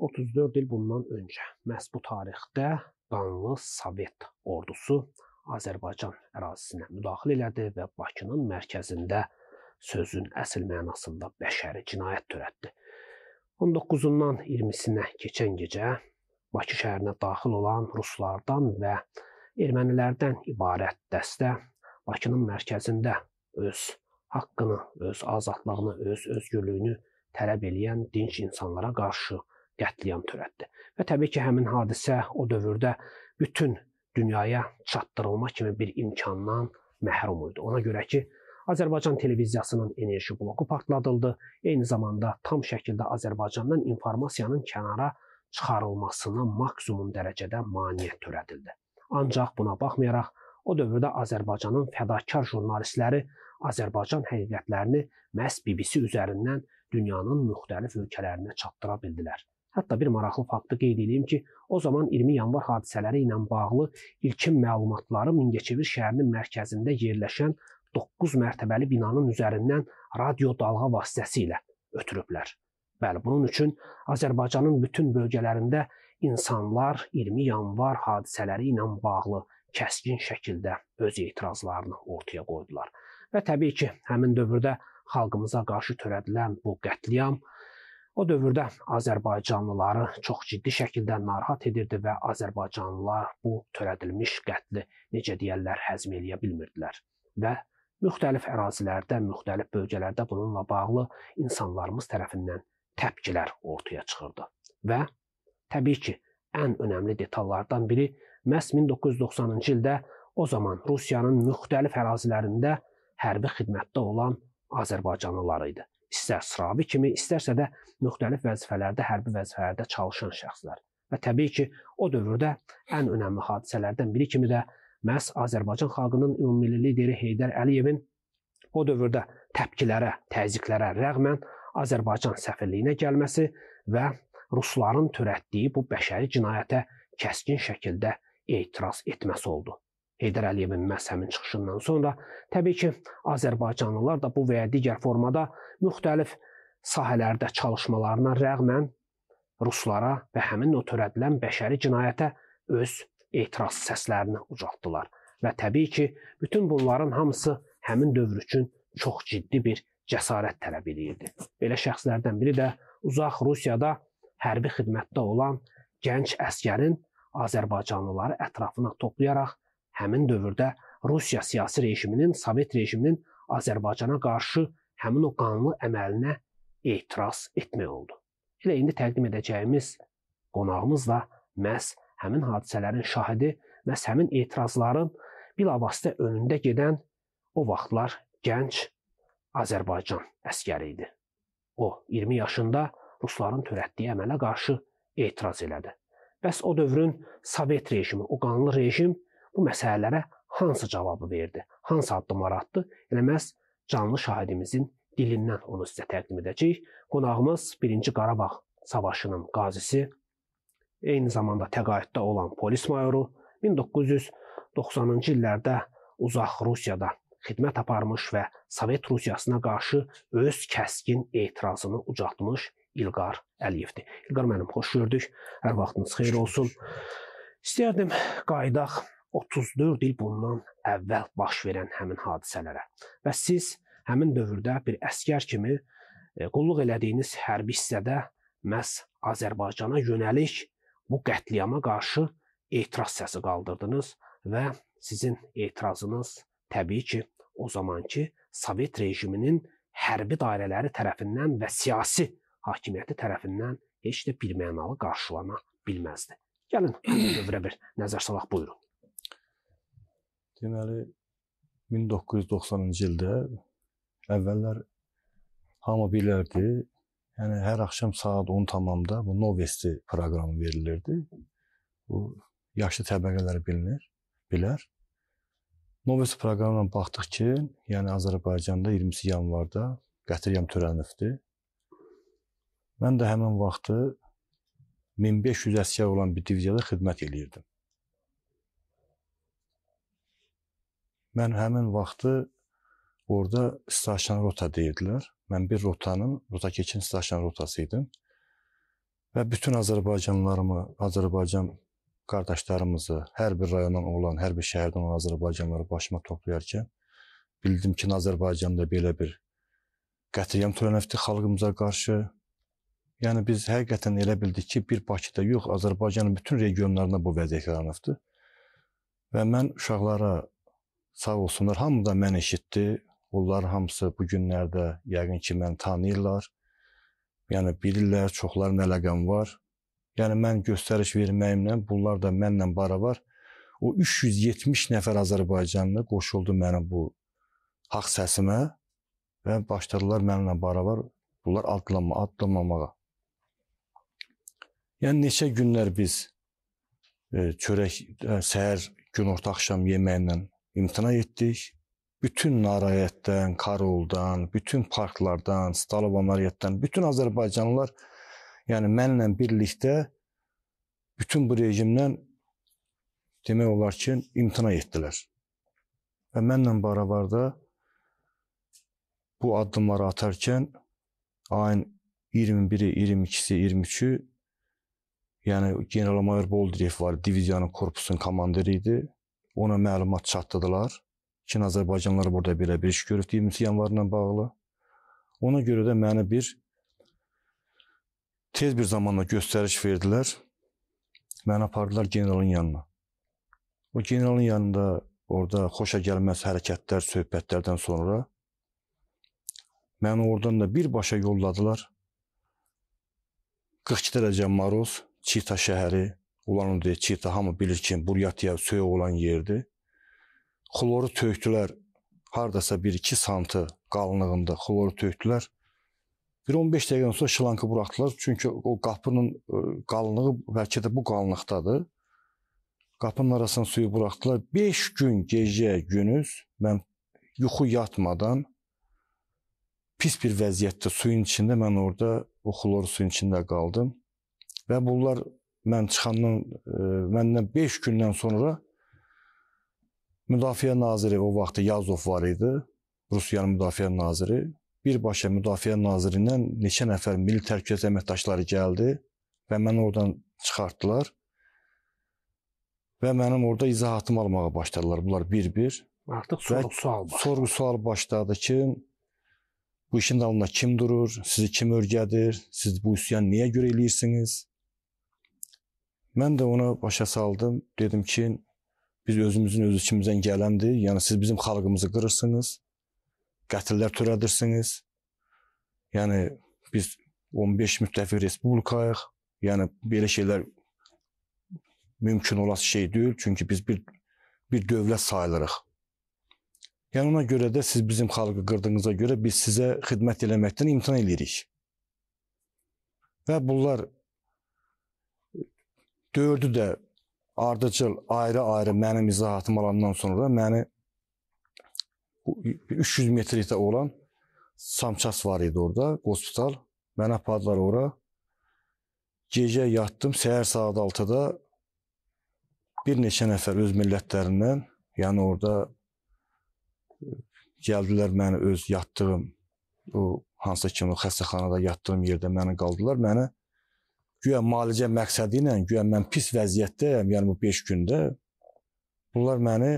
34 il bundan öncə məhz bu tarixdə qanlı Sovet ordusu Azərbaycan ərazisinə müdaxilə elədi və Bakının mərkəzində sözün əsl mənasında bəşəri cinayət törətdi. 19-undan 20-sinə keçən gecə Bakı şəhərinə daxil olan ruslardan və ermənilərdən ibarət dəstə Bakının mərkəzində öz haqqını, öz azadlığını, öz özgürlüyünü tələb eləyən dinç insanlara qarşı qətliam törətdi. Və təbii ki, həmin hadisə o dövrdə bütün dünyaya çatdırılma kimi bir imkandan məhrum idi. Ona görə ki, Azərbaycan televiziyasının enerji bloku partladıldı. Eyni zamanda tam şəkildə Azərbaycandan informasiyanın kənara çıxarılmasına maksimum dərəcədə maneə törədildi. Ancaq buna baxmayaraq o dövrdə Azərbaycanın fədakar jurnalistləri Azərbaycan həqiqətlərini məhz BBC üzərindən dünyanın müxtəlif ölkələrinə çatdıra bildilər. Hətta bir maraqlı faktı qeyd edeyim ki, o zaman 20 yanvar hadisələri ilə bağlı ilkin məlumatları Mingəçevir şəhərinin mərkəzində yerləşən 9 mərtəbəli binanın üzərindən radio dalğa vasitəsilə ötürüblər. Bəli, bunun üçün Azərbaycanın bütün bölgələrində insanlar 20 yanvar hadisələri ilə bağlı kəskin şəkildə öz etirazlarını ortaya qoydular. Və təbii ki, həmin dövrdə xalqımıza qarşı törədilən bu qətliam O dövrdə azərbaycanlıları çox ciddi şəkildə narahat edirdi və azərbaycanlılar bu törədilmiş qətli necə deyirlər həzm eləyə bilmirdilər və müxtəlif ərazilərdə, müxtəlif bölgələrdə bununla bağlı insanlarımız tərəfindən təpkilər ortaya çıxırdı. Və təbii ki, ən önəmli detallardan biri məhz 1990-cı ildə o zaman Rusiyanın müxtəlif ərazilərində hərbi xidmətdə olan azərbaycanlılar idi istər sıravi kimi, istərsə də müxtəlif vəzifələrdə, hərbi vəzifələrdə çalışan şəxslər. Və təbii ki, o dövrdə ən önəmli hadisələrdən biri kimi də məhz Azərbaycan xalqının ümummilli lideri Heydər Əliyevin o dövrdə təpkilərə, təzyiqlərə rəğmən Azərbaycan səfirliyinə gəlməsi və rusların törətdiyi bu bəşəri cinayətə kəskin şəkildə etiraz etməsi oldu. Heydər Əliyevin məhz həmin çıxışından sonra təbii ki, azərbaycanlılar da bu və ya digər formada müxtəlif sahələrdə çalışmalarına rəğmən ruslara və həmin o törədilən bəşəri cinayətə öz etiraz səslərini ucaltdılar. Və təbii ki, bütün bunların hamısı həmin dövr üçün çox ciddi bir cəsarət tələb edirdi. Belə şəxslərdən biri də uzaq Rusiyada hərbi xidmətdə olan gənc əskərin azərbaycanlıları ətrafına toplayaraq həmin dövrdə Rusiya siyasi rejiminin, Sovet rejiminin Azərbaycana qarşı həmin o qanlı əməlinə etiraz etmək oldu. Elə indi təqdim edəcəyimiz qonağımız da məhz həmin hadisələrin şahidi, məhz həmin etirazların bilavasitə önündə gedən o vaxtlar gənc Azərbaycan əskəri idi. O 20 yaşında rusların törətdiyi əmələ qarşı etiraz elədi. Bəs o dövrün Sovet rejimi, o qanlı rejim bu məsələlərə hansı cavabı verdi, hansı addımlar atdı? Elə məhz canlı şahidimizin dilindən onu sizə təqdim edəcəyik. Qonağımız 1-ci Qarabağ savaşının qazisi, eyni zamanda təqaüddə olan polis mayoru, 1990-cı illərdə uzaq Rusiyada xidmət aparmış və Sovet Rusiyasına qarşı öz kəskin etirazını ucaltmış İlqar Əliyevdir. İlqar müəllim, xoş gördük. Hər vaxtınız xeyir olsun. İstərdim qayıdaq 34 il bundan əvvəl baş verən həmin hadisələrə və siz həmin dövrdə bir əskər kimi e, qulluq elədiyiniz hərbi hissədə məhz Azərbaycana yönəlik bu qətliama qarşı etiraz səsi qaldırdınız və sizin etirazınız təbii ki, o zamanki Sovet rejiminin hərbi dairələri tərəfindən və siyasi hakimiyyəti tərəfindən heç də birmənalı qarşılana bilməzdi. Gəlin dövrə bir nəzər salaq buyurun. Deməli 1990-cı ildə əvvəllər hamı bilərdi. Yəni hər axşam saat 10 tamamda bu Novesti proqramı verilirdi. Bu yaşlı təbəqələr bilinir, bilər. Novesti proqramına baxdıq ki, yəni Azərbaycanda 20 yanvarda Qətiryam törənifdir. Mən də həmin vaxtı 1500 əsgər olan bir diviziyada xidmət eləyirdim. Mən həmin vaxtı orada stajyan rota deyirdilər. Mən bir rotanın, rota keçin stajyan rotası idim. Və bütün Azərbaycanlılarımı, Azərbaycan qardaşlarımızı, hər bir rayondan olan, hər bir şəhərdən olan Azərbaycanlıları başıma toplayarkən bildim ki, Azərbaycanda belə bir qətiyyəm törənifdi xalqımıza qarşı. Yəni biz həqiqətən elə bildik ki, bir Bakıda yox, Azərbaycanın bütün regionlarında bu vəziyyət yaranıbdı. Və mən uşaqlara Sağ olsunlar, hamı da mən eşitdi. Onlar hamısı bu günlərdə yəqin ki, məni tanıyırlar. Yəni bilirlər, çoxların əlaqəm var. Yəni mən göstəriş verməyimlə bunlar da mənlə barabar o 370 nəfər Azərbaycanlı qoşuldu mənim bu haqq səsimə və başladılar mənimlə barabar bunlar adlanma, adlanmamağa. Yəni neçə günlər biz e, çörək e, səhər, günorta, axşam yeməyindən imtina etdik. Bütün Narayətdən, Karoldan, bütün parklardan, Stalov Amariyətdən, bütün Azərbaycanlılar yəni mənlə birlikdə bütün bu rejimdən demək olar ki, imtina etdilər. Və mənlə bərabər də bu addımları atarkən ayın 21-i, 22-si, 23-ü yəni general mayor Boldiyev var, diviziyanın korpusunun komandiri idi ona məlumat çatdırdılar. İkin Azərbaycanlılar burada belə bir iş görüb 20 yanvarla bağlı. Ona görə də mənə bir tez bir zamanda göstəriş verdilər. Məni apardılar generalın yanına. O generalın yanında orada xoşa gəlməz hərəkətlər, söhbətlərdən sonra məni oradan da birbaşa yolladılar. 42 dərəcə moroz, Çita şəhəri, Ulan onu deyək ki, hamı bilir ki, Buryatiya söyüq olan yerdir. Xloru tökdülər, hardasa 1-2 santı qalınlığında xloru tökdülər. Bir 15 dəqiqədən sonra şlankı buraxdılar. Çünki o qapının e, qalınlığı bəlkə də bu qalınlıqdadır. Qapının arasına suyu buraxdılar. 5 gün gecə gündüz mən yuxu yatmadan pis bir vəziyyətdə suyun içində mən orada o xlor suyun içində qaldım. Və bunlar mən çıxandan e, məndən 5 gündən sonra Müdafiə naziri o vaxtı Yazov var idi. Rusiyanın müdafiə naziri birbaşa müdafiə nazirindən neçə nəfər milli təhlükəsizlik əməkdaşları gəldi və məni oradan çıxartdılar. Və mənim orada izahatımı almağa başladılar bunlar bir-bir. Artıq sorğu-sual başladı. Sorğu-sual başladı ki, bu işin dalında kim durur, sizi kim örgədir, siz bu üsyanı niyə görə eləyirsiniz? Mən də ona başa saldım. Dedim ki, biz özümüzün öz içimizdən gələndir. Yəni siz bizim xalqımızı qırırsınız. Qətillər törədirsiniz. Yəni biz 15 müttəfiq respublikayıq. Yəni belə şeylər mümkün olası şey deyil. Çünki biz bir bir dövlət sayılırıq. Yəni ona görə də siz bizim xalqı qırdığınıza görə biz sizə xidmət eləməkdən imtina eləyirik. Və bunlar dördü də ardıcıl ayrı-ayrı mənim izahatım alandan sonra məni 300 metrlikdə olan Samças var idi orada, hospital. Məni apardılar ora. Gecə yatdım, səhər saat 6-da bir neçə nəfər öz millətlərindən, yəni orada e, gəldilər məni öz yatdığım o hansısa kimi xəstəxanada yatdığım yerdə məni qaldılar. Məni Güya müalicə məqsədi ilə, güya mən pis vəziyyətdəyəm, yəni bu 5 gündə bunlar məni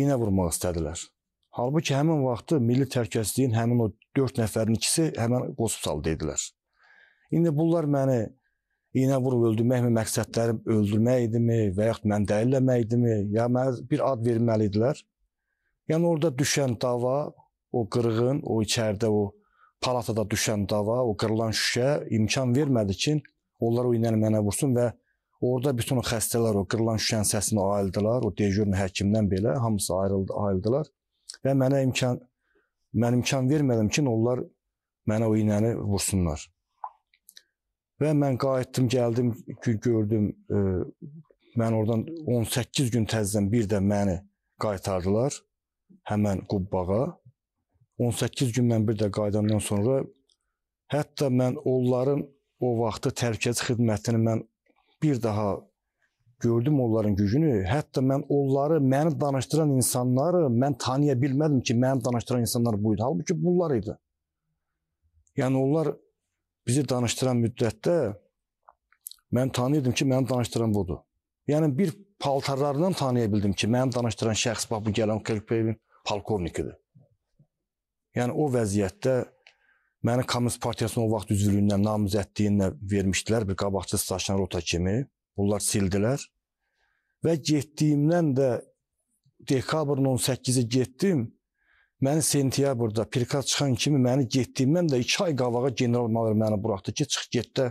iynə vurmaq istədilər. Halbuki həmin vaxtı Milli Təhlükəsizliyin həmin o 4 nəfərin ikisi həmin qospital dedilər. İndi bunlar məni iynə vurub öldürməkmi məqsədləri öldürmək idimi və yaxud məni dəlilləmək idimi, ya mənə bir ad verməli idilər. Yəni orada düşən dava, o qırğın, o içəridə o palatada düşən dava, o qırılan şüşə imkan vermədi ki, onlar o inəlmənə vursun və orada bütün o xəstələr o qırılan şüşənin səsinə ayıldılar. O dejurn həkimdən belə hamısı ayrıldı, ayıldılar və mənə imkan mən imkan vermədim ki, onlar mənə o inəni vursunlar. Və mən qayıtdım, gəldim, gördüm, e, mən oradan 18 gün təzədən bir də məni qaytardılar həmin qubbağa 18 gün mən bir də qaydandan sonra hətta mən onların o vaxtı tərkəz xidmətini mən bir daha gördüm onların gücünü. Hətta mən onları, məni danışdıran insanları mən tanıya bilmədim ki, məni danışdıran insanlar bu idi. Halbuki bunlar idi. Yəni onlar bizi danışdıran müddətdə mən tanıyırdım ki, məni danışdıran budur. Yəni bir paltarlarından tanıya bildim ki, məni danışdıran şəxs bax bu gələn Kelpeyevin polkovnikidir. Yəni o vəziyyətdə məni Komünist Partiyasının o vaxt üzvlüyündən namizədliyinlə vermişdilər bir qabaqçı staşın rota kimi. Bunlar sildilər. Və getdiyimdən də dekabrın 18-i getdim. Məni sentyabrda pirkat çıxan kimi məni getdiyimdən də 2 ay qabağa general mayor məni buraxdı ki, çıx get də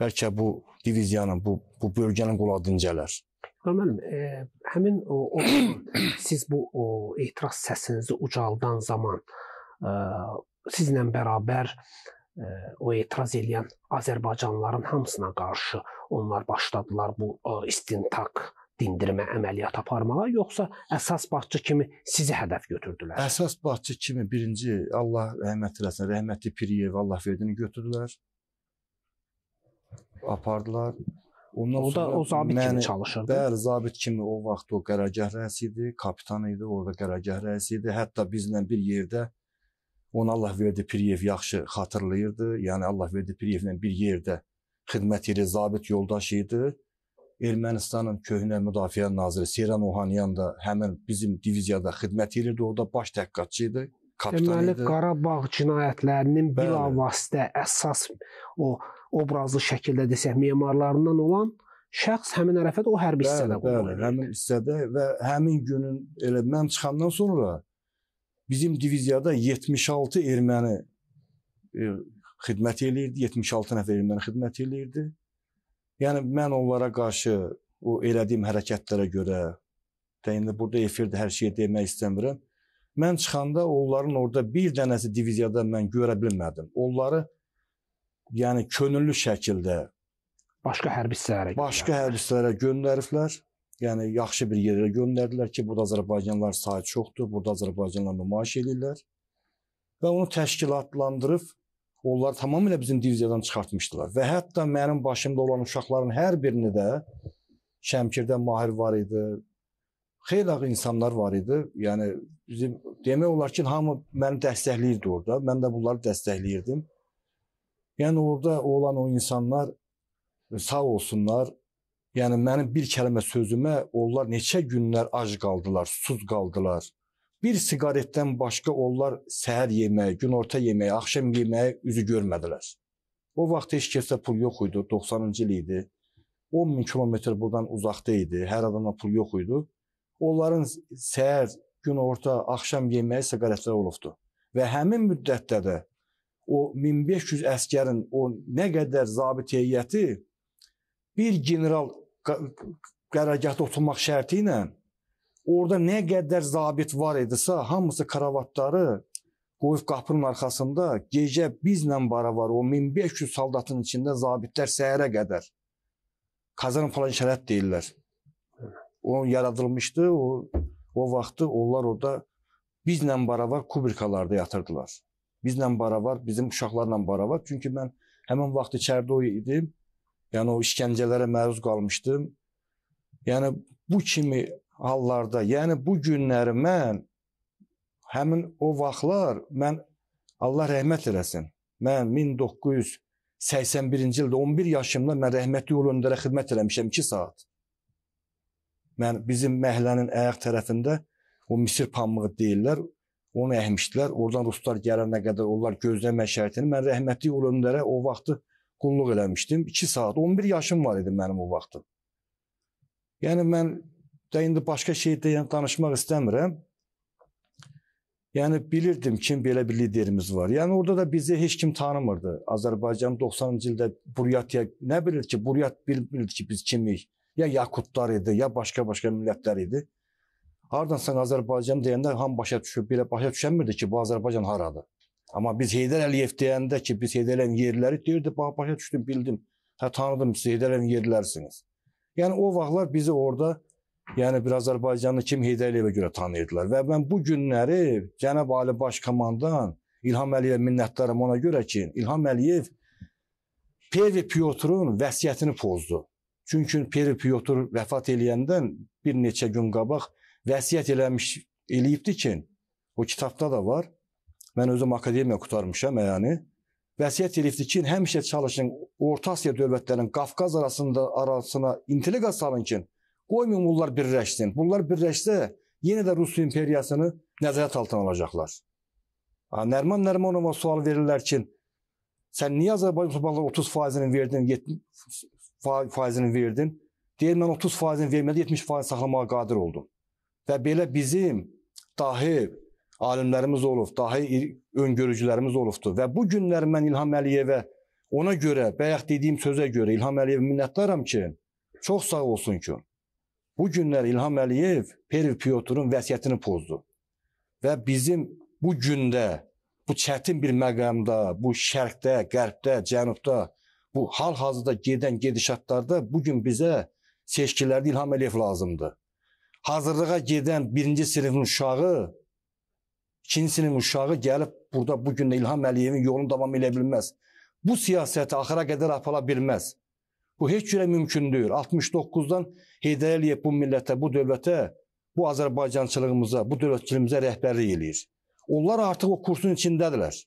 bəlkə bu diviziyanın, bu bu bölgənin qulağı dincələr. Müəllim, e, həmin o, o siz bu o etiraz səsinizi ucaldan zaman sizlə bərabər e, o etiraz edən Azərbaycanlıların hamısına qarşı onlar başladılar bu e, istintaq dindirmə əməliyyatı aparmağa, yoxsa əsas başçı kimi sizi hədəf götürdülər? Əsas başçı kimi birinci Allah rəhmət eləsin, rəhmətli Piriyev Allah verdini götürdülər. Apardılar. Ondan o da o zabit məni, kimi çalışırdı. Bəli, zabit kimi o vaxt o qərargah rəisi idi, kapitan idi, orada qərargah rəisi idi. Hətta bizlə bir yerdə Onu Allahverdi Piriyev yaxşı xatırlayırdı. Yəni Allahverdi Piriyevlə bir yerdə xidmət yeri zabit yoldaşı idi. Ermənistanın köhnə müdafiə naziri Seran Ohanyan da həmin bizim diviziyada xidmət edirdi. O da baş təhqiqatçı idi. Deməli idi. Qarabağ cinayətlərinin bilavasitə əsas o obrazlı şəkildə desək memarlarından olan şəxs həmin ərəfədə o hərbi hissədə olmalı. Bəli, həmin hissədə və həmin günün elə mən çıxandan sonra bizim diviziyada 76 erməni e, xidmət eləyirdi, 76 nəfər erməni xidmət eləyirdi. Yəni mən onlara qarşı o elədiyim hərəkətlərə görə də indi burada efirdə hər şeyi demək istəmirəm. Mən çıxanda onların orada bir dənəsi diviziyada mən görə bilmədim. Onları yəni könüllü şəkildə başqa hərbi hissələrə başqa hərbi hissələrə göndəriblər. Yəni yaxşı bir yerə göndərdilər ki, burada azərbaycanlılar sayı çoxdur, burada azərbaycanlılar nümayiş eləyirlər. Və onu təşkilatlandırıb onları tamamilə bizim diviziyadan çıxartmışdılar. Və hətta mənim başımda olan uşaqların hər birini də Şəmkirdə Mahir var idi. Xeyli ağ insanlar var idi. Yəni bizim demək olar ki, hamı məni dəstəkləyirdi orada. Mən də bunları dəstəkləyirdim. Yəni orada olan o insanlar sağ olsunlar, Yəni mənim bir kəlmə sözümə onlar neçə günlər ac qaldılar, susuz qaldılar. Bir siqaretdən başqa onlar səhər yeməyi, günorta yeməyi, axşam yeməyi üzü görmədilər. O vaxt heç kəsdə pul yox idi, 90-cı il idi. 10 min kilometr buradan uzaqda idi, hər adama pul yox idi. Onların səhər, günorta, axşam yeməyi siqaretlər olubdu. Və həmin müddətdə də o 1500 əskərin o nə qədər zabit heyəti bir general qərargahda oturmaq şərti ilə orada nə qədər zabit var idisə, hamısı karavatları qoyub qapının arxasında gecə bizlə baravar o 1500 soldatın içində zabitlər səhərə qədər Kazan falan şərət deyirlər. O yaradılmışdı, o o vaxtı onlar orada bizlə baravar kubrikalarda yatırdılar. Bizlə baravar, bizim uşaqlarla baravar. Çünki mən həmin vaxt içəridə o idim. Yəni o işgəncələrə məruz qalmışdım. Yəni bu kimi hallarda, yəni bu günləri mən həmin o vaxtlar mən Allah rəhmət eləsin. Mən 1981-ci ildə 11 yaşımda mən rəhmətli yol öndərə xidmət eləmişəm 2 saat. Mən bizim məhəllənin ayaq tərəfində o misir pambığı deyirlər, onu əhmişdilər. Oradan ruslar gələnə qədər onlar gözləmək şərtini mən rəhmətli yol öndərə o vaxtı qulluq eləmişdim. 2 saat, 11 yaşım var idi mənim o vaxtı. Yəni mən də indi başqa şey deyən danışmaq istəmirəm. Yəni bilirdim kim belə bir liderimiz var. Yəni orada da bizi heç kim tanımırdı. Azərbaycan 90-cı ildə Buryatiya nə bilir ki, Buryat bilmir ki biz kimik. Ya Yakutlar idi, ya başqa-başqa millətlər idi. Hardan sən Azərbaycan deyəndə ham başa düşüb, belə başa düşənmirdi ki, bu Azərbaycan haradır. Amma biz Heydər Əliyev deyəndə ki, biz Heydər Əliyev yerləri deyirdi, bax başa düşdüm, bildim. Hə tanıdım siz Heydər Əliyev yerlərsiniz. Yəni o vaxtlar bizi orada yəni bir Azərbaycanlı kim Heydər Əliyevə görə tanıyırdılar və mən bu günləri Cənab Ali Baş Komandan İlham Əliyevə minnətdaram ona görə ki, İlham Əliyev Peri Pyotrun vəsiyyətini pozdu. Çünki Peri Pyotr vəfat eləyəndən bir neçə gün qabaq vəsiyyət eləmiş eləyibdi ki, o kitabda da var. Mən özüm akademiya qutarmışam, yəni. Vəsiyyət elifdi ki, həmişə çalışın Orta Asiya dövlətlərinin Qafqaz arasında arasına intiqa salın ki, qoymayın bunlar birləşsin. Bunlar birləşsə yenə də Rus imperiyasını nəzarət altına alacaqlar. Nərman Nərmanova sual verirlər ki, sən niyə Azərbaycan torpaqlarına 30 faizini verdin, 70 faizini verdin? Deyir, mən 30 faizini vermədi, 70 faiz saxlamağa qadir oldum. Və belə bizim dahi alimlərimiz olub, dahi öngörücülərimiz olubdur. Və bu günlər mən İlham Əliyevə ona görə, bayaq dediyim sözə görə İlham Əliyev minnətdaram ki, çox sağ olsun ki, bu günlər İlham Əliyev Periv Pyotrun vəsiyyətini pozdu. Və bizim bu gündə, bu çətin bir məqamda, bu şərqdə, qərbdə, cənubda, bu hal-hazırda gedən gedişatlarda bu gün bizə seçkilərdə İlham Əliyev lazımdır. Hazırlığa gedən birinci sinifin uşağı ikincisinin uşağı gəlib burada bu gün İlham Əliyevin yolunu davam edə bilməz. Bu siyasəti axıra qədər apara bilməz. Bu heç cürə mümkün deyil. 69-dan Heydər Əliyev bu millətə, bu dövlətə, bu Azərbaycançılığımıza, bu dövlətçiliyimizə rəhbərlik eləyir. Onlar artıq o kursun içindədirlər.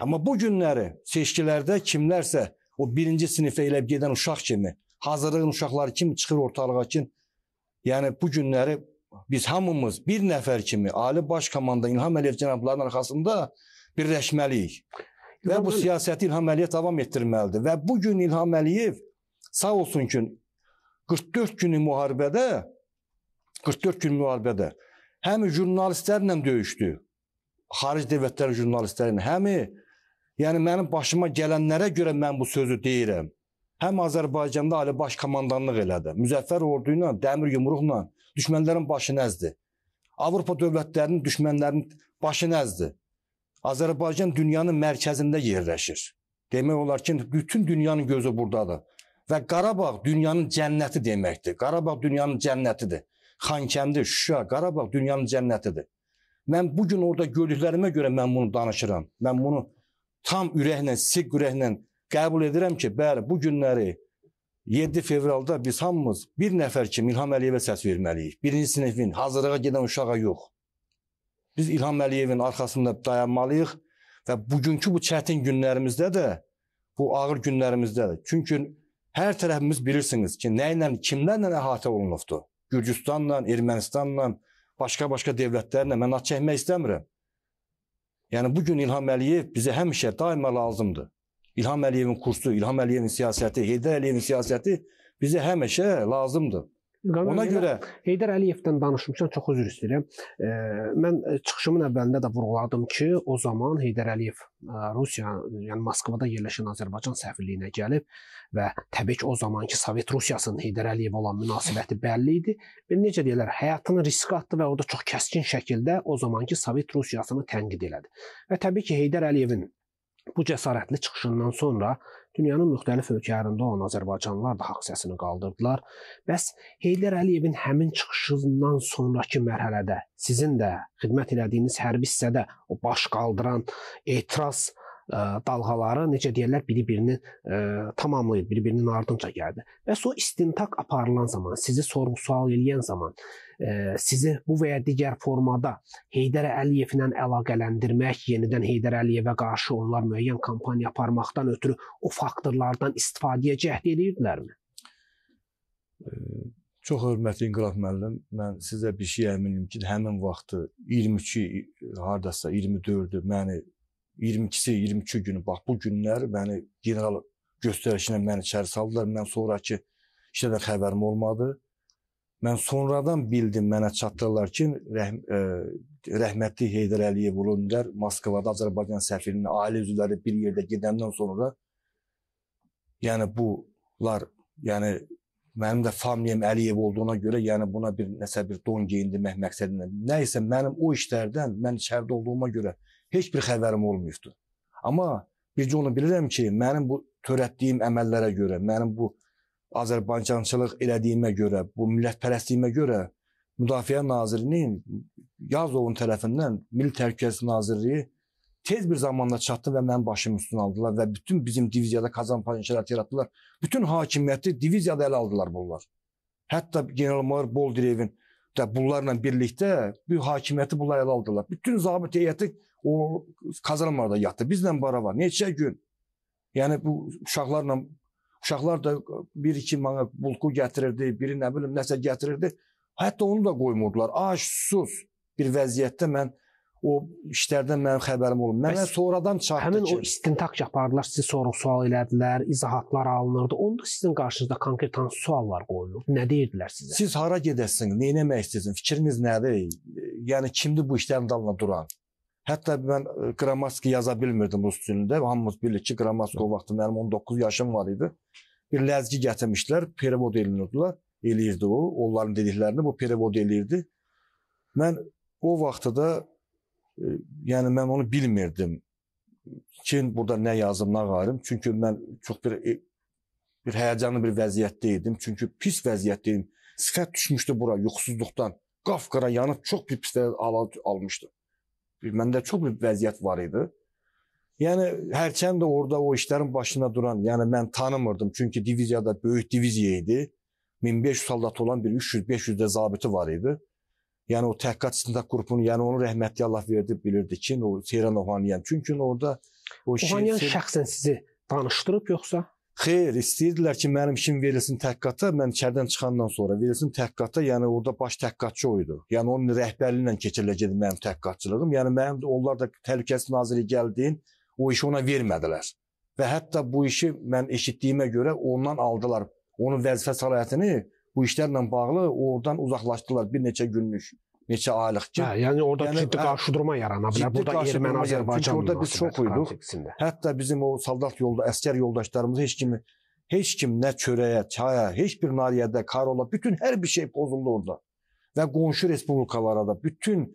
Amma bu günləri seçkilərdə kimlərsə o birinci sinifə elə gedən uşaq kimi, hazırlığın uşaqları kimi çıxır ortalığa ki, yəni bu günləri Biz hamımız bir nəfər kimi Ali Baş Komanda İlham Əliyev cənablarının arxasında birləşməliyik. Və bu siyasəti İlham Əliyev davam etdirməlidir. Və bu gün İlham Əliyev sağ olsun ki 44 günü müharibədə 44 gün müharibədə həm jurnalistlərlə döyüşdü. Xarici dövlətlər jurnalistləri ilə, həm yəni mənim başıma gələnlərə görə mən bu sözü deyirəm. Həm Azərbaycanda Ali Baş Komandanlıq elədi. Müzəffər ordu ilə, dəmir yumruqla düşmənlərin başı nəzdir? Avropa dövlətlərinin düşmənlərinin başı nəzdir? Azərbaycan dünyanın mərkəzində yerləşir. Demək olar ki, bütün dünyanın gözü buradadır. Və Qarabağ dünyanın cənnəti deməkdir. Qarabağ dünyanın cənnətidir. Xankəndi, Şuşa, Qarabağ dünyanın cənnətidir. Mən bu gün orada gördüklərimə görə mən bunu danışıram. Mən bunu tam ürəklə, siq ürəklə qəbul edirəm ki, bəli, bu günləri 7 fevralda biz hamımız bir nəfər kimi İlham Əliyevə səs verməliyik. Birinci sinifin, hazırlığa gedən uşağa yox. Biz İlham Əliyevin arxasında dayanmalıyıq və bugünkü bu çətin günlərimizdə də, bu ağır günlərimizdə də. Çünki hər tərəfimiz bilirsiniz ki, nə ilə, kimlərlə əhatə olunubdur. Gürcüstanla, Ermənistanla, başqa-başqa dövlətlərlə mən at çəkmək istəmirəm. Yəni bu gün İlham Əliyev bizə həmişə daima lazımdır. İlham Əliyevin kursu, İlham Əliyevin siyasəti, Heydər Əliyevin siyasəti bizə həmişə lazımdır. Qanun Ona görə Heydər Əliyevdən danışmışam, çox üzr istəyirəm. E, mən çıxışımın əvvəlində də vurğuladım ki, o zaman Heydər Əliyev Rusiya, yəni Moskvada yerləşən Azərbaycan səfirliyinə gəlib və təbii ki, o zamanki Sovet Rusiyasının Heydər Əliyevə olan münasibəti bəlli idi. Belə necə deyirlər, həyatını riskə atdı və orada çox kəskin şəkildə o zamanki Sovet Rusiyasını tənqid elədi. Və təbii ki, Heydər Əliyevin Bu cəsarətli çıxışından sonra dünyanın müxtəlif ölkələrində olan azərbaycanlılar da haqq səsini qaldırdılar. Bəs Heydər Əliyevin həmin çıxışından sonrakı mərhələdə sizin də xidmət elədiyiniz hərbi hissədə o baş qaldıran etiraz dalğaları necə deyirlər, bir-birini tamamlayıb, bir-birinin ardınca gəldi. Və o istintaq aparılan zaman, sizi sorğu-sual eləyən zaman sizi bu və ya digər formada Heydər Əliyevlə əlaqələndirmək, yenidən Heydər Əliyevə qarşı onlar müəyyən kampaniya aparmaqdan ötürü o faktorlardan istifadəyə cəhd eləyirdilərmi? Çox hörmətli İnqilab müəllim, mən sizə bir şey əminim ki, həmin vaxtı 22 e, hardasa 24-ü məni 22-si, 22 günü bax bu günlər məni general göstərişinə məni içəri saldılar. Mən sonrakı işlərdən xəbərim olmadı. Mən sonradan bildim, mənə çatdırdılar ki, rəhm, ə, e, rəhmətli Heydər Əliyev Ulundər Moskvada Azərbaycan səfirinin ailə üzvləri bir yerdə gedəndən sonra yəni bular, yəni mənim də familiyam Əliyev olduğuna görə, yəni buna bir nəsə bir don geyindirmək məqsədilə. Nə isə mənim o işlərdən, mən içəridə olduğuma görə heç bir xəbərim olmayıbdı. Amma bircə onu bilirəm ki, mənim bu törətdiyim əməllərə görə, mənim bu Azərbaycançılıq elədiyimə görə, bu millətpərəstliyimə görə Müdafiə Nazirinin Yazovun tərəfindən Milli Təhlükəsizlik Nazirliyi tez bir zamanda çatdı və mənim başımın üstünə aldılar və bütün bizim diviziyada Kazan Paşinşərat yaratdılar. Bütün hakimiyyəti diviziyada ələ aldılar bunlar. Hətta general-mayor Boldrevin də bunlarla birlikdə bu hakimiyyəti bunlar ələ aldılar. Bütün zabit heyəti O kazanmada yatdı. Bizlə barabar. Neçə gün. Yəni bu uşaqlarla uşaqlar da 1-2 manat bulku gətirirdi, biri nə bilim nəsə gətirirdi. Hətta onu da qoymurdular. Aş, sus bir vəziyyətdə mən o işlərdən mənim xəbərim olub. Mənə Bəs sonradan çatdı həmin ki, o istintaq apardılar, sizi sorğu-sual elədilər, izahatlar alınırdı. Onda sizin qarşınızda konkret hansı suallar qoyulurdu? Nə deyirdilər sizə? Siz hara gedəsiniz, nə etmək istəyirsiniz, fikriniz nədir? Yəni kimdir bu işlərin dalına duran? Hətta mən qrammatik e, yaza bilmirdim rus dilində. Hamımız bilirik ki, qrammatik o vaxt mənim 19 yaşım var idi. Bir ləzgi gətirmişdilər, perevod eləyirdiler. Eləyirdi o, onların dediklərini bu perevod eləyirdi. Mən o vaxtda da e, yəni mən onu bilmirdim. Ki, burada nə yazım, nə qarım. Çünki mən çox bir e, bir həyəcanlı bir vəziyyətdə idim. Çünki pis vəziyyətdə idim. Sifət düşmüşdü bura yuxusuzluqdan. Qafqara yanıb çox bir pis al almışdı. Məndə çox bir vəziyyət var idi. Yəni hərçənd də orada o işlərin başına duran, yəni mən tanımırdım. Çünki diviziyada böyük diviziya idi. 1500 soldat olan bir 300-500 də zabiti var idi. Yəni o təhqiqat istintaq qrupunun, yəni onu rəhmətli Allah verdi bilirdi ki, o Seyran Ohanyan. Çünki orada o Ohanyan şey, şəxsən sizi danışdırıb yoxsa? Xeyr, istəyirdilər ki, mənim işim verilsin təhqiqata, mən içəridən çıxandan sonra verilsin təhqiqata, yəni orada baş təhqiqatçı o idi. Yəni onun rəhbərliyi ilə keçiriləcəkdi mənim təhqiqatçılığım. Yəni mənim də onlar da təhlükəsizlik naziri gəldiyin o işi ona vermədilər. Və hətta bu işi mən eşitdiyimə görə ondan aldılar. Onun vəzifə səlahiyyətini bu işlərlə bağlı oradan uzaqlaşdılar bir neçə günlük neçə aylıq ki. Hə, yəni orada yəni, ciddi hə, qarşıdurma yarana bilər. Burada Erməni Azərbaycan orada biz çox idik. Hətta bizim o saldat yolda əskər yoldaşlarımız heç kimi heç kim nə çörəyə, çaya, heç bir nariyədə, karola, bütün hər bir şey pozuldu orada. Və qonşu respublikalara da bütün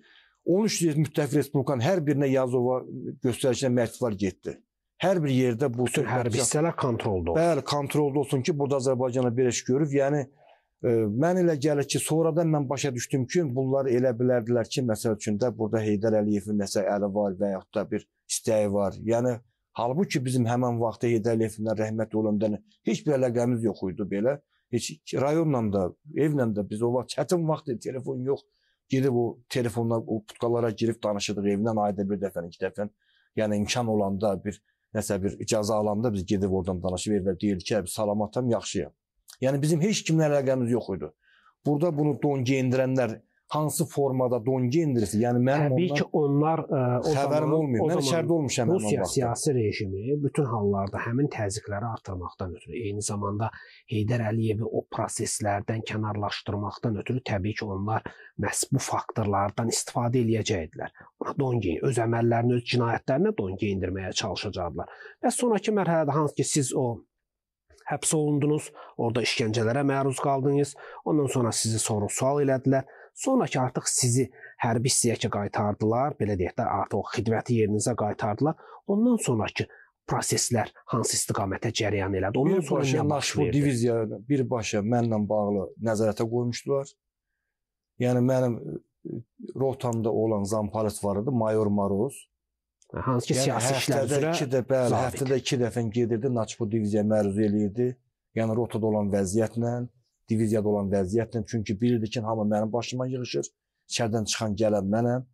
13 müttəfiq respublikanın hər birinə Yazova göstərişinə məktublar getdi. Hər bir yerdə bu bütün hərbi hissələr kontrolda olsun. Bəli, kontrolda olsun ki, burada Azərbaycana bir iş görüb. Yəni Mən elə gəlir ki, sonradan mən başa düşdüm ki, bunlar elə bilərdilər ki, məsəl üçün də burada Heydər Əliyevin nəsə əli var və yaxud da bir istəyi var. Yəni halbuki bizim həmin vaxtda Heydər Əliyevdən rəhmət olandan heç bir əlaqəmiz yox idi belə. Heç rayonla da, evlə də biz o vaxt çətin vaxt idi, telefon yox. Gedib o telefonla o putqalara girib danışırdıq evdən ayda bir dəfə, iki dəfə. Yəni imkan olanda bir nəsə bir icazə alanda biz gedib oradan danışıb evdə deyirdik ki, salamataam, yaxşıyam. Yəni bizim heç kimlə əlaqəmiz yox idi. Burada bunu don geyindirənlər hansı formada don geyindirsə, yəni mənim Təbii ondan, ki, onlar ə, e, o xəbərim olmuyor. O mən içəridə olmuşam həmin Rusiya siyasi rejimi bütün hallarda həmin təzyiqləri artırmaqdan ötürü, eyni zamanda Heydər Əliyevi o proseslərdən kənarlaşdırmaqdan ötürü təbii ki, onlar məhz bu faktorlardan istifadə eləyəcəkdilər. Ona don geyin, öz əməllərini, öz cinayətlərinə don geyindirməyə çalışacaqdılar. Və sonrakı mərhələdə hansı ki, siz o həbs olundunuz, orada işgəncələrə məruz qaldınız. Ondan sonra sizi sorğu-sual elədilər. Sonra ki artıq sizi hərbi hissəyə qaytardılar, belə deyək də, artıq o xidməti yerinizə qaytardılar. Ondan sonrakı proseslər hansı istiqamətə cərəyan elədi? Ondan bir sonra başa, nə baş verdi? Bu diviziyaya birbaşa mənlə bağlı nəzarətə qoymuşdular. Yəni mənim e, rotamda olan Zamparac var idi, mayor Maroz. Hansı ki, yəni, siyasi işlər üzrə iki də, bəli, sabit. həftədə 2 dəfə gedirdi, Naçbu diviziyaya məruz eləyirdi. Yəni rotada olan vəziyyətlə, diviziyada olan vəziyyətlə, çünki bilirdi ki, hamı mənim başıma yığışır. İçərdən çıxan gələn mənəm.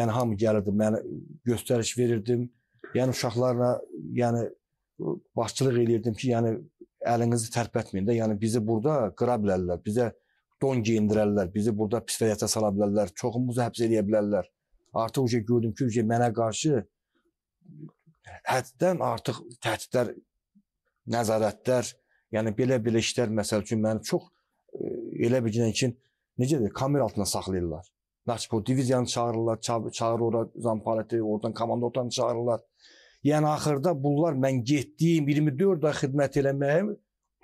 Yəni hamı gəlirdi, mənə göstəriş verirdim. Yəni uşaqlarla, yəni başçılıq eləyirdim ki, yəni əlinizi tərpətməyin də. Yəni bizi burada qıra bilərlər, bizə don geyindirərlər, bizi burada pis vəziyyətə sala bilərlər, çoxumuzu həbs eləyə bilərlər artıq uca gördüm ki, uca mənə qarşı həddən artıq təhdidlər, nəzarətlər, yəni belə-belə işlər məsəl üçün məni çox e, elə bilginən ki, necə deyir, kamera altında saxlayırlar. Naxçıpur diviziyanı çağırırlar, ça çağırır ora Zamparati, oradan komanda oradan çağırırlar. Yəni axırda bunlar mən getdiyim 24 ay xidmət eləməyim,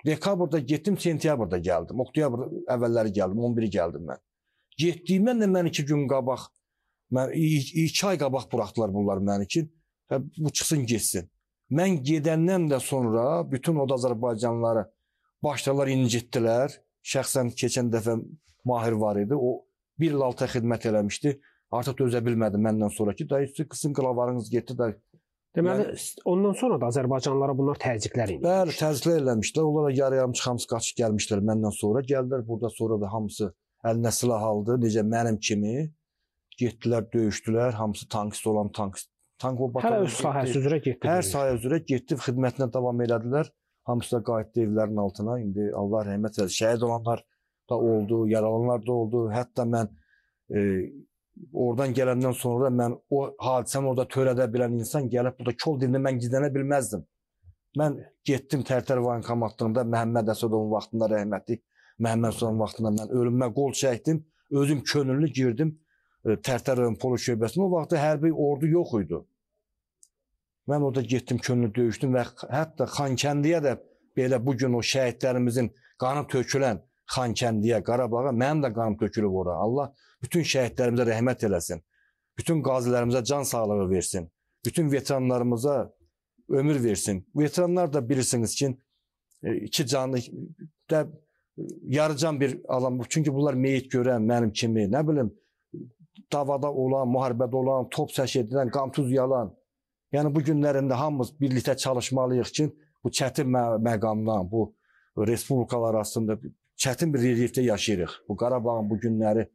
dekabrda getdim, sentyabrda gəldim, oktyabr əvvəlləri gəldim, 11-i gəldim mən. Getdiyimdən də mən 2 gün qabaq Mən iki ay qabaq buraxdılar bunlar məni ki, hə, bu çıxsın getsin. Mən gedəndən də sonra bütün o da Azərbaycanlıları başladılar incitdilər. Şəxsən keçən dəfə Mahir var idi. O bir il altı xidmət eləmişdi. Artıq dözə bilmədi məndən sonraki. Dayı qısın qılavarınız getdi də. Deməli mən, yəni- ondan sonra da Azərbaycanlılara bunlar təzyiqlər idi. Bəli, təzyiqlər eləmişdilər. Onlar da yarı-yarım çıxamız qaçıb gəlmişdilər məndən sonra. Gəldilər burada sonra da hamısı əlinə silah aldı. Necə mənim kimi Getdilər, döyüşdülər, hamısı tankist olan tankist tank o Hələ öz sahəsi üzrə getdi. Hər sahə üzrə getdi, xidmətinə davam elədilər. Hamısı da qayıtdı evlərinin altına. İndi Allah rəhmət eləsin. Şəhid olanlar da oldu, yaralananlar da oldu. Hətta mən e, oradan gələndən sonra mən o hadisəni orada törədə bilən insan gəlib burada kol dilində mən gizlənə bilməzdim. Mən getdim Tərtər vankomatında Məhəmməd Əsədovun vaxtında rəhmətli Məhəmməd Əsədovun vaxtında mən ölümə qol çəkdim. Özüm könüllü girdim E, Tərtərovun polo şöbəsində o vaxtda hərbi ordu yox idi. Mən orada getdim könlü döyüşdüm və hətta Xankəndiyə də belə bu gün o şəhidlərimizin qanı tökülən Xankəndiyə, Qarabağa mənim də qanım tökülüb ora. Allah bütün şəhidlərimizə rəhmət eləsin. Bütün qazilərimizə can sağlığı versin. Bütün veteranlarımıza ömür versin. Veteranlar da bilirsiniz ki, e, iki canlı da yarıcan bir alan. Çünki bunlar meyit görən mənim kimi, nə bilim, davada olan, müharibədə olan, top çək edilən, qamtuz yalan. Yəni bu günlərində hamımız birlikdə çalışmalıyıq ki, bu çətin mə məqamdan, bu respublikalar arasında çətin bir relyefdə yaşayırıq. Bu Qarabağın bu günləri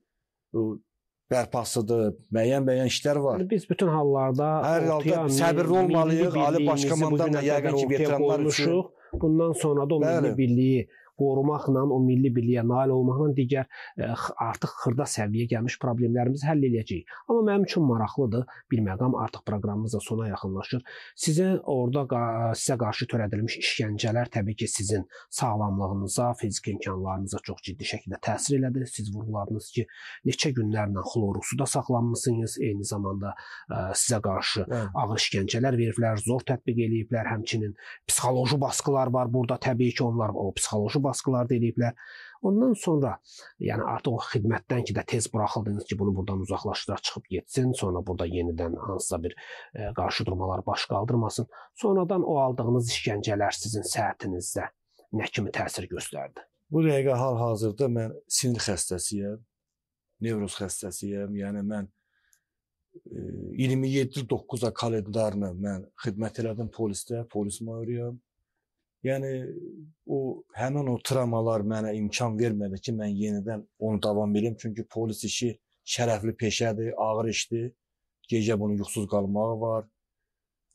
bərpasıdır, müəyyən-müəyyən işlər var. Yəni biz bütün hallarda hər halda səbirli olmalıyıq. Ali Baş Komandan da yəqin ki, veteranlar üçün bundan sonra da o milli birliyi qorumaqla, o milli birliyə nail olmaqla digər ə, e, artıq xırda səviyyəyə gəlmiş problemlərimizi həll edəcəyik. Amma mənim üçün maraqlıdır, bir məqam artıq proqramımız da sona yaxınlaşır. Sizə orada e, sizə qarşı törədilmiş işgəncələr təbii ki, sizin sağlamlığınıza, fiziki imkanlarınıza çox ciddi şəkildə təsir elədi. Siz vurğuladınız ki, neçə günlərlə xlorlu suda saxlanmısınız, eyni zamanda ə, e, sizə qarşı Hə. ağır işgəncələr veriblər, zor tətbiq eləyiblər, həmçinin psixoloji baskılar var. Burada təbii ki, onlar o psixoloji baskılar da eləyiblər. Ondan sonra, yəni artıq o xidmətdən ki də tez buraxıldınız ki, bunu burdan uzaqlaşdıraq çıxıb getsin, sonra burada yenidən hansısa bir e, qarşı durmalar baş qaldırmasın. Sonradan o aldığınız işgəncələr sizin səhhətinizə nə kimi təsir göstərdi? Bu dəqiqə hal-hazırda mən sinir xəstəsiyəm, nevroz xəstəsiyəm. Yəni mən 27-9 e, akaledlarını mən xidmət elədim polisdə, polis mayoruyam. Yəni o həmin o travmalar mənə imkan vermədi ki, mən yenidən onu davam edim. Çünki polis işi şərəfli peşədir, ağır işdir. Gecə bunun yuxusuz qalmağı var.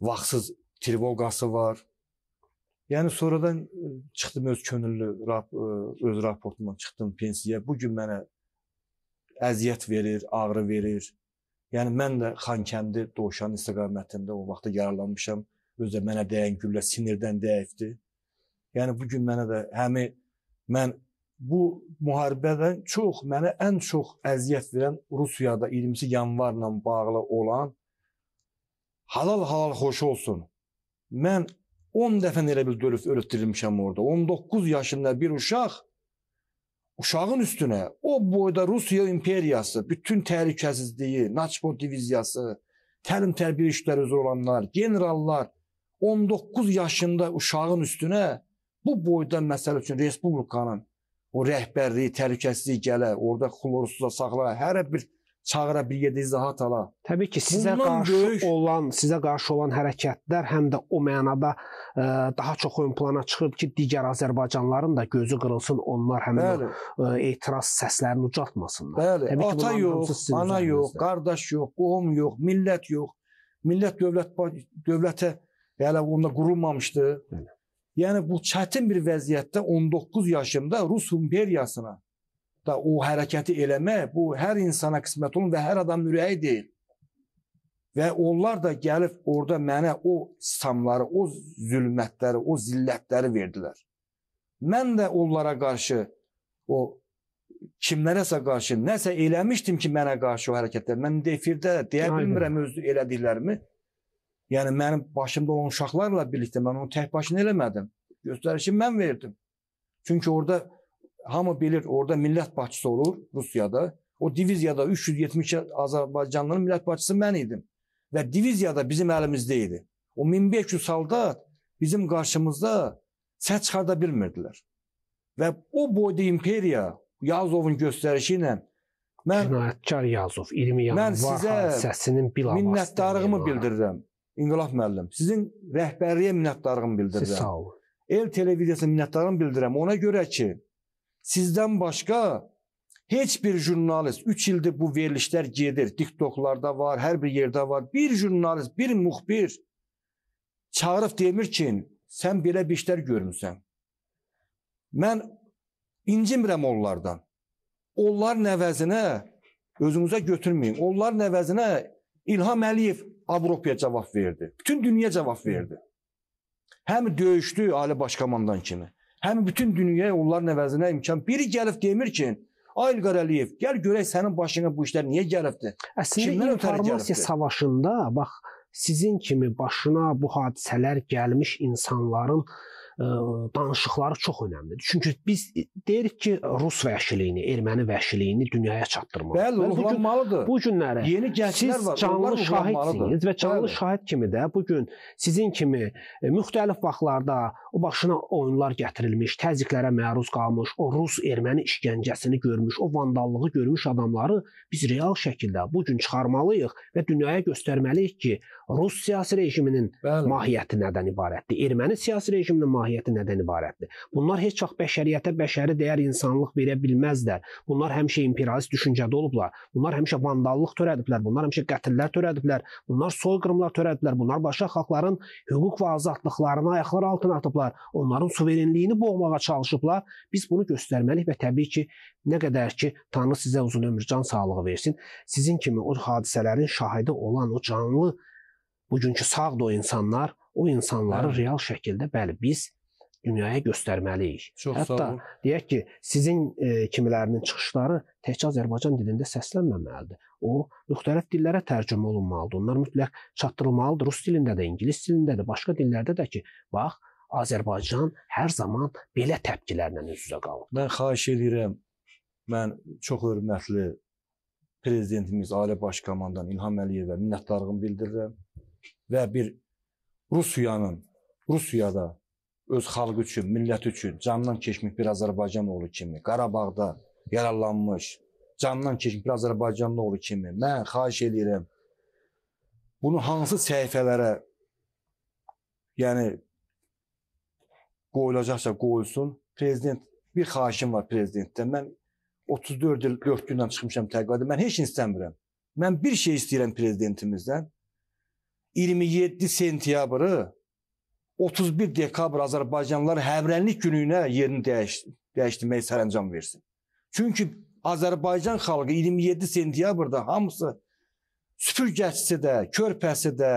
Vaxtsız trivoqası var. Yəni sonradan e, çıxdım öz könüllü rap e, öz raportumdan çıxdım pensiyaya. Bu gün mənə əziyyət verir, ağrı verir. Yəni mən də Xankəndi Doğuşan istiqamətində o vaxtda yaralanmışam. Özü də mənə dəyən güllə sinirdən dəyibdi. Yəni bu gün mənə də həmi mən bu müharibədən çox mənə ən çox əziyyət verən Rusiyada 22 yanvarla bağlı olan halal halal xoş olsun. Mən 10 dəfə elə bil dölüb öyrətdirilmişəm orada. 19 yaşında bir uşaq uşağın üstünə o boyda Rusiya imperiyası, bütün təhlükəsizliyi, Naçpo diviziyası, təlim tərbiyə işləri üzrə olanlar, generallar 19 yaşında uşağın üstünə Bu boyda məsəl üçün Respublikanın o rəhbərliyi, təhlükəsizlik gələ, orada xlorsuza saxla, hər bir çağıra bir yerdə izahat ala. Təbii ki, sizə Bundan qarşı böyük... olan, sizə qarşı olan hərəkətlər həm də o mənada ə, e, daha çox ön plana çıxıb ki, digər azərbaycanlıların da gözü qırılsın, onlar həmin Bəli. o e, ə, etiraz səslərini ucaltmasınlar. Bəli. Təbii ki, ata yox, ana yox, qardaş yox, qohum yox, millət yox. Millət dövlət dövlətə hələ yəni onda qurulmamışdı. Bəli. Yəni bu çətin bir vəziyyətdə 19 yaşımda Rus imperiyasına da o hərəkəti eləmək bu hər insana qismət olun və hər adam ürəyi deyil. Və onlar da gəlib orada mənə o sitamları, o zülmətləri, o zillətləri verdilər. Mən də onlara qarşı o kimlərəsə qarşı nəsə eləmişdim ki, mənə qarşı o hərəkətlər. Mən defirdə deyə bilmirəm öz elədiklərimi. Yəni mənim başımda olan uşaqlarla birlikdə mən onu tək başına eləmədim. Göstərişi mən verdim. Çünki orada hamı bilir, orada millət başçısı olur Rusiyada. O diviziyada 370 Azərbaycanlının millət başçısı mən idim. Və diviziyada bizim əlimizdə idi. O 1500 soldat bizim qarşımızda səs çıxarda bilmirdilər. Və o boyda imperiya Yazovun göstərişi ilə mən cinayətkar Yazov 20 yanvar hadisəsinin bilavasitə minnətdarlığımı bildirirəm. İnqilab müəllim, sizin rəhbərliyə minnətdarlığımı bildirirəm. Siz sağ olun. El televiziyasına minnətdarlığımı bildirirəm. Ona görə ki, sizdən başqa heç bir jurnalist 3 ildir bu verilişlər gedir. TikTok'larda var, hər bir yerdə var. Bir jurnalist, bir muxbir çağırıb demir ki, sən belə bir işlər görmüsən. Mən incimirəm onlardan. Onlar nəvəzinə özünüzə götürməyin. Onlar nəvəzinə İlham Əliyev Avropaya cavab verdi. Bütün dünya cavab verdi. Həm döyüşdü Ali Başkomandan kimi. Həm bütün dünyaya onların əvəzinə imkan. Biri gəlib demir ki, Ayl Qarəliyev, gəl görək sənin başına bu işlər niyə gəlibdi? Əslində Kimdən informasiya savaşında bax sizin kimi başına bu hadisələr gəlmiş insanların danışıqları çox önəmlidir. Çünki biz e, deyirik ki, rus vəhşiliyini, erməni vəhşiliyini dünyaya çatdırmaq. Bəli, ruhlanmalıdır. Bu günlərə yeni gənclər var. Canlı şahidsiniz və canlı Bəli. şahid kimi də bu gün sizin kimi e, müxtəlif vaxtlarda o başına oyunlar gətirilmiş, təzyiqlərə məruz qalmış, o rus erməni işgəncəsini görmüş, o vandallığı görmüş adamları biz real şəkildə bu gün çıxarmalıyıq və dünyaya göstərməliyik ki, Rus siyasi rejiminin Bəli. mahiyyəti nədən ibarətdir? Erməni siyasi rejiminin mahiyyəti nədən ibarətdir? Bunlar heç vaxt bəşəriyyətə bəşəri dəyər insanlıq verə bilməzlər. Bunlar həmişə imperialist düşüncədə olublar. Bunlar həmişə vandallıq törədiblər. Bunlar həmişə qətillər törədiblər. Bunlar soyqırımlar törədiblər. Bunlar başqa xalqların hüquq və azadlıqlarını ayaqlar altına atıblar. Onların suverenliyini boğmağa çalışıblar. Biz bunu göstərməliyik və təbii ki, nə qədər ki Tanrı sizə uzun ömür, can sağlığı versin, sizin kimi o hadisələrin şahidi olan o canlı bugünkü sağ da o insanlar, o insanları Hə. real şəkildə bəli biz dünyaya göstərməliyik. Çox sağ Hətta olun. deyək ki, sizin e, kimilərinin çıxışları təkcə Azərbaycan dilində səslənməməlidir. O müxtəlif dillərə tərcümə olunmalıdır. Onlar mütləq çatdırılmalıdır. Rus dilində də, ingilis dilində də, başqa dillərdə də ki, bax Azərbaycan hər zaman belə təpkilərlə üz-üzə qalır. Mən xahiş edirəm. Mən çox hörmətli prezidentimiz, ailə baş komandan İlham Əliyevə minnətdarlığımı bildirirəm və bir Rusiyanın, Rusiyada öz xalqı üçün, millət üçün candan keçmiş bir Azərbaycan oğlu kimi, Qarabağda yaralanmış, candan keçmiş bir Azərbaycanlı oğlu kimi mən xahiş edirəm, bunu hansı səhifələrə yəni qoyulacaqsa qoyulsun. Prezident, bir xahişim var prezidentdən. Mən 34 il 4 gündən çıxmışam təqaüdə. Mən heç nə istəmirəm. Mən bir şey istəyirəm prezidentimizdən. 27 sentyabrı 31 dekabr Azərbaycanlılar həmrənlik gününə yerini dəyiş, dəyişdirmək sərəncam versin. Çünki Azərbaycan xalqı 27 sentyabrda hamısı süpürgəçisi də, körpəsi də,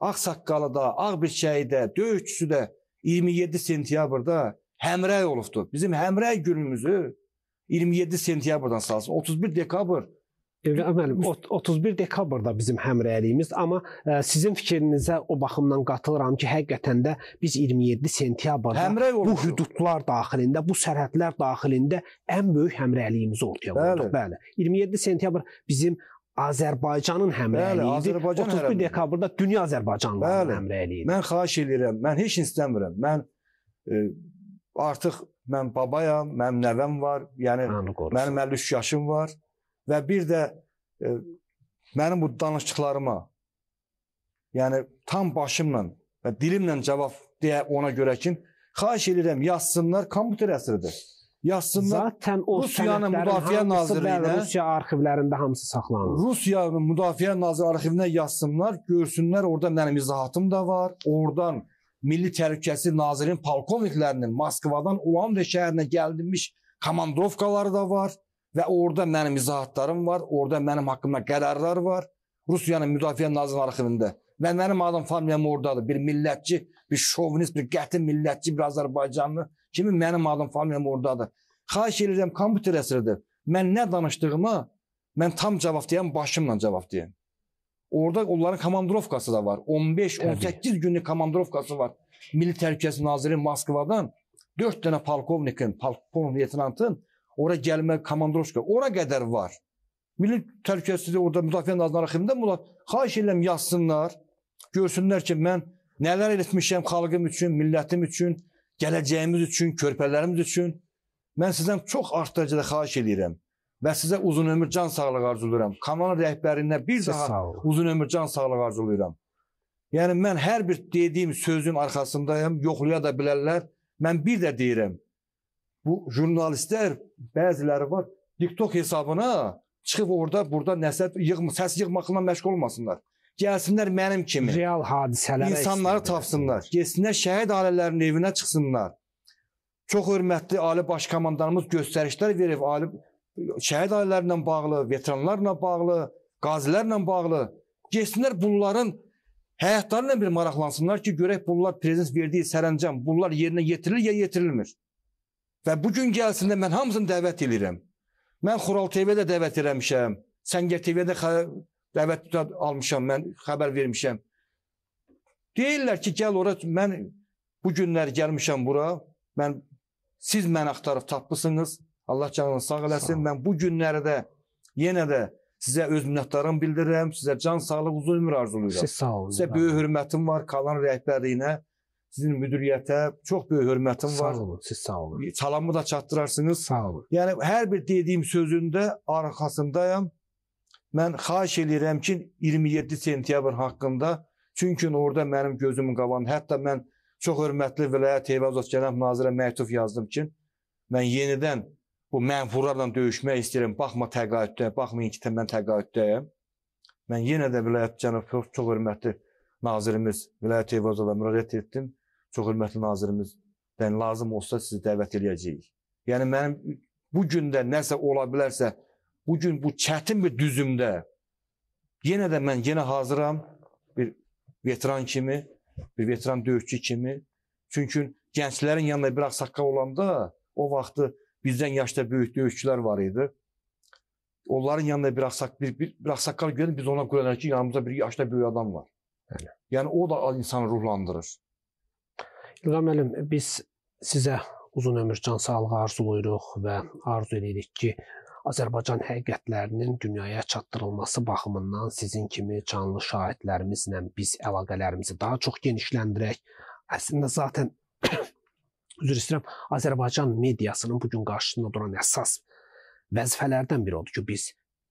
ağsaqqalı da, ağbirçəyi də, döyüşçüsü də 27 sentyabrda həmrəy olubdu. Bizim həmrəy günümüzü 27 sentyabrdan salsın. 31 dekabr İbrahim müəllim, 31 dekabrda bizim həmrəyliyimiz, amma e, sizin fikrinizə o baxımdan qatılıram ki, həqiqətən də biz 27 sentyabrda bu hüdudlar daxilində, bu sərhədlər daxilində ən böyük həmrəyliyimizi ortaya qoyduq. Bəli. bəli. 27 sentyabr bizim Azərbaycanın həmrəyliyi idi. 31 hərəm. dekabrda dünya Azərbaycanlılarının həmrəyliyi idi. Mən xahiş edirəm, mən heç istəmirəm. Mən e, artıq mən babayam, mənim nəvəm var. Yəni mənim 53 yaşım var və bir də e, mənim bu danışdıqlarıma yəni tam başımla və dilimlə cavab deyə ona görə ki, xahiş edirəm yazsınlar kompüter əsridir. Yazsınlar. Zaten o Rusiyanın Müdafiə Nazirliyinə, Rusiya arxivlərində hamısı saxlanılır. Rusiyanın Müdafiə Nazirliyi arxivinə yazsınlar, görsünlər, orada mənim izahatım da var. Oradan Milli Təhlükəsizlik Nazirinin polkovniklərinin Moskvadan Ulan və şəhərinə gəldilmiş komandovkaları da var və orada mənim izahatlarım var, orada mənim haqqımda qərarlar var. Rusiyanın Müdafiə Nazirinin arxivində. Və mənim adım familiyam oradadır. Bir millətçi, bir şovinist, bir qəti millətçi, bir Azərbaycanlı kimi mənim adım familiyam oradadır. Xahiş edirəm, kompüter əsridir. Mən nə danışdığımı mən tam cavab deyəm, başımla cavab deyəm. Orada onların komandirovkası da var. 15-18 günlük komandirovkası var. Milli Təhlükəsizlik Naziri Moskvadan 4 dənə polkovnikin, polkovnik leytenantın ora gəlmək, komandirovka, ora qədər var. Milli Təhlükəsizlik orada Müdafiə Nazirləri Xidmətində bunlar xahiş edirəm yazsınlar, görsünlər ki, mən nələr etmişəm xalqım üçün, millətim üçün, gələcəyimiz üçün, körpələrimiz üçün. Mən sizdən çox artıq dərəcədə xahiş edirəm və sizə uzun ömür, can sağlığı arzulayıram. Komanda rəhbərinə bir Siz daha uzun ömür, can sağlığı arzulayıram. Yəni mən hər bir dediyim sözün arxasındayam, yoxlaya da bilərlər. Mən bir də deyirəm, bu jurnalistlər bəziləri var, TikTok hesabına çıxıb orada burada nəsət yığma, səs yığmaqla məşğul olmasınlar. Gəlsinlər mənim kimi. Real hadisələrə insanları tapsınlar. Getsinlər şəhid ailələrinin evinə çıxsınlar. Çox hörmətli Ali Baş Komandanımız göstərişlər verib ali şəhid ailələrlə bağlı, veteranlarla bağlı, qazilərlə bağlı. Getsinlər bunların həyatlarla bir maraqlansınlar ki, görək bunlar prezident verdiyi sərəncam, bunlar yerinə yetirilir ya yetirilmir. Və bu gün gəlsin də mən hamısını dəvət eləyirəm. Mən Xural TV-də dəvət eləmişəm. Səngər TV-də dəvət almışam, mən xəbər vermişəm. Deyirlər ki, gəl ora mən bu günlər gəlmişəm bura. Mən siz mən axtarıb tapmısınız. Allah canınızı sağ eləsin. Mən bu günləri də yenə də sizə öz minnətdarım bildirirəm. Sizə can sağlıq, uzun ömür arzulayıram. Siz sağ olun. Sizə böyük hürmətim var Kalan rəhbərliyinə. Sizin müdüriyyətə çox böyük hörmətim var. Sağ olun, siz sağ olun. Çalamı da çatdırarsınız. Sağ olun. Yəni hər bir dediyim sözündə arxasındayam. Mən xahiş edirəm ki 27 sentyabr haqqında çünki orada mənim gözümün qabanı, hətta mən çox hörmətli vilayət Heyvazov cənab nazirə məktub yazdım ki, mən yenidən bu mənfurlarla döyüşmək istəyirəm. Baxma təqaüddəyəm, baxmayın ki, mən təqaüddəyəm. Mən yenə də vilayət cənab çox, çox hörmətli nazirimiz Vilayət Eyvazova müraciət etdim çox hörmətli nazirimiz dən yəni lazım olsa sizi dəvət eləyəcəyik. Yəni mənim bu gündə nəsə ola bilərsə, bu gün bu çətin bir düzümdə yenə də mən yenə hazıram bir veteran kimi, bir veteran döyüşçü kimi. Çünki gənclərin yanında bir ağsaqqal olanda o vaxtı bizdən yaşda böyük döyüşçülər var idi. Onların yanında bir ağsaq bir, bir, bir ağsaqqal görür, biz ona qoyarıq ki, yanımızda bir yaşda böyük adam var. Bəli. Yəni o da insanı ruhlandırır. İlqam müəllim, biz sizə uzun ömür, can sağlığı arzuluyuruq və arzu edirik ki, Azərbaycan həqiqətlərinin dünyaya çatdırılması baxımından sizin kimi canlı şahidlərimizlə biz əlaqələrimizi daha çox genişləndirək. Əslində zaten üzr istəyirəm, Azərbaycan mediasının bu gün qarşısında duran əsas vəzifələrdən biri odur ki, biz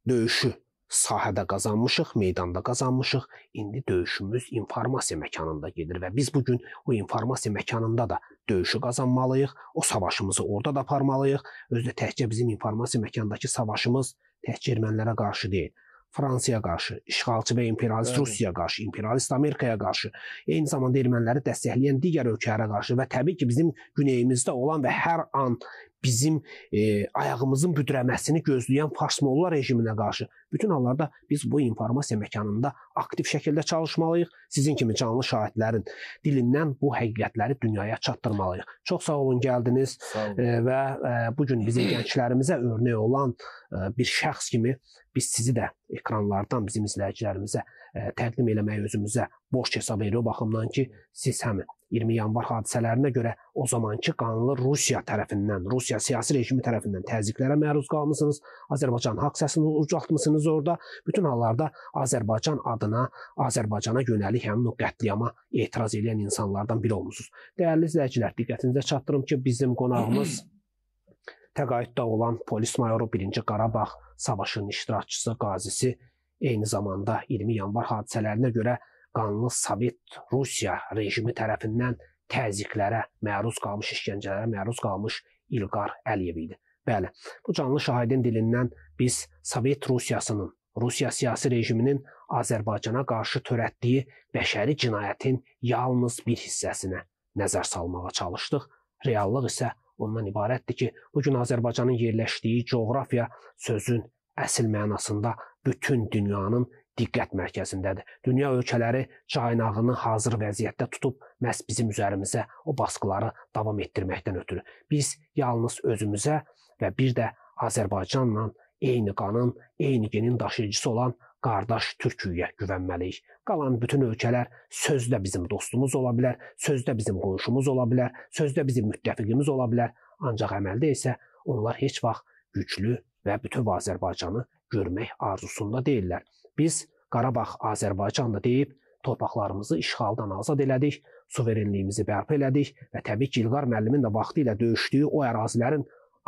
döyüşü sahədə qazanmışıq, meydanda qazanmışıq. İndi döyüşümüz informasiya məkanında gedir və biz bu gün o informasiya məkanında da döyüşü qazanmalıyıq. O savaşımızı orada da aparmalıyıq. Özü də təkcə bizim informasiya məkanındakı savaşımız təkcə ermənilərə qarşı deyil. Fransaya qarşı, işğalçı və imperialist Öyle. Rusiyaya qarşı, imperialist Amerikaya qarşı, eyni zamanda erməniləri dəstəkləyən digər ölkələrə qarşı və təbii ki, bizim güneyimizdə olan və hər an bizim e, ayağımızın büdrəməsini gözləyən faşmolla rejiminə qarşı bütün hallarda biz bu informasiya məkanında aktiv şəkildə çalışmalıyıq. Sizin kimi canlı şahidlərin dilindən bu həqiqətləri dünyaya çatdırmalıyıq. Çox sağ olun gəldiniz sağ olun. E, və e, bu gün bizim gənclərimizə örnək olan e, bir şəxs kimi biz sizi də ekranlardan bizim izləyicilərimizə ə, e, təqdim eləməyi özümüzə borc hesab edirik o baxımdan ki, siz həm 20 yanvar hadisələrinə görə o zamanki qanlı Rusiya tərəfindən, Rusiya siyasi rejimi tərəfindən təzyiqlərə məruz qalmısınız. Azərbaycan haqq səsini ucaltmısınız orada. Bütün hallarda Azərbaycan adına, Azərbaycana yönəlik həmin o qətliyama etiraz edən insanlardan biri olmusunuz. Dəyərli izləyicilər, diqqətinizə çatdırım ki, bizim qonağımız təqaüddə olan polis mayoru 1-ci Qarabağ savaşının iştirakçısı, qazisi, eyni zamanda 20 yanvar hadisələrinə görə qanlı Sovet Rusiya rejimi tərəfindən təzyiqlərə məruz qalmış, işgəncələrə məruz qalmış İlqar Əliyev idi. Bəli, bu canlı şahidin dilindən biz Sovet Rusiyasının, Rusiya siyasi rejiminin Azərbaycana qarşı törətdiyi bəşəri cinayətin yalnız bir hissəsinə nəzər salmağa çalışdıq. Reallıq isə ondan ibarətdir ki, bu gün Azərbaycanın yerləşdiyi coğrafiya sözün əsl mənasında bütün dünyanın diqqət mərkəzindədir. Dünya ölkələri caynağını hazır vəziyyətdə tutub məhz bizim üzərimizə o baskıları davam etdirməkdən ötürü. Biz yalnız özümüzə və bir də Azərbaycanla eyni qanın, eyni genin daşıyıcısı olan qardaş Türkiyəyə güvənməliyik. Qalan bütün ölkələr sözdə bizim dostumuz ola bilər, sözdə bizim qonşumuz ola bilər, sözdə bizim müttəfiqimiz ola bilər, ancaq əməldə isə onlar heç vaxt güclü və bütöv Azərbaycanı görmək arzusunda deyillər. Biz Qarabağ Azərbaycandır deyib torpaqlarımızı işğaldan azad elədik, suverenliyimizi bərpa elədik və təbii ki, İlqar müəllimin də vaxtı ilə döyüşdüyü o ərazilərin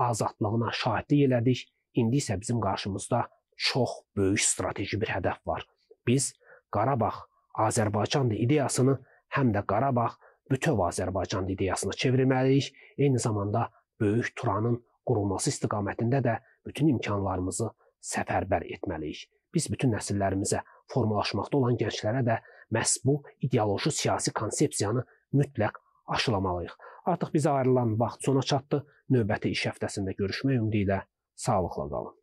azadlığına şahidlik elədik. İndi isə bizim qarşımızda çox böyük strateji bir hədəf var. Biz Qarabağ Azərbaycandır ideyasını həm də Qarabağ bütöv Azərbaycan ideyasına çevirməliyik. Eyni zamanda böyük Turanın qurulması istiqamətində də bütün imkanlarımızı səfərbər etməliyik biz bütün nəsillərimizə, formalaşmaqda olan gənclərə də məhz bu ideoloji siyasi konsepsiyanı mütləq aşılamalıyıq. Artıq bizə ayrılan vaxt sona çatdı. Növbəti iş həftəsində görüşmək ümidi ilə sağlıqla qalın.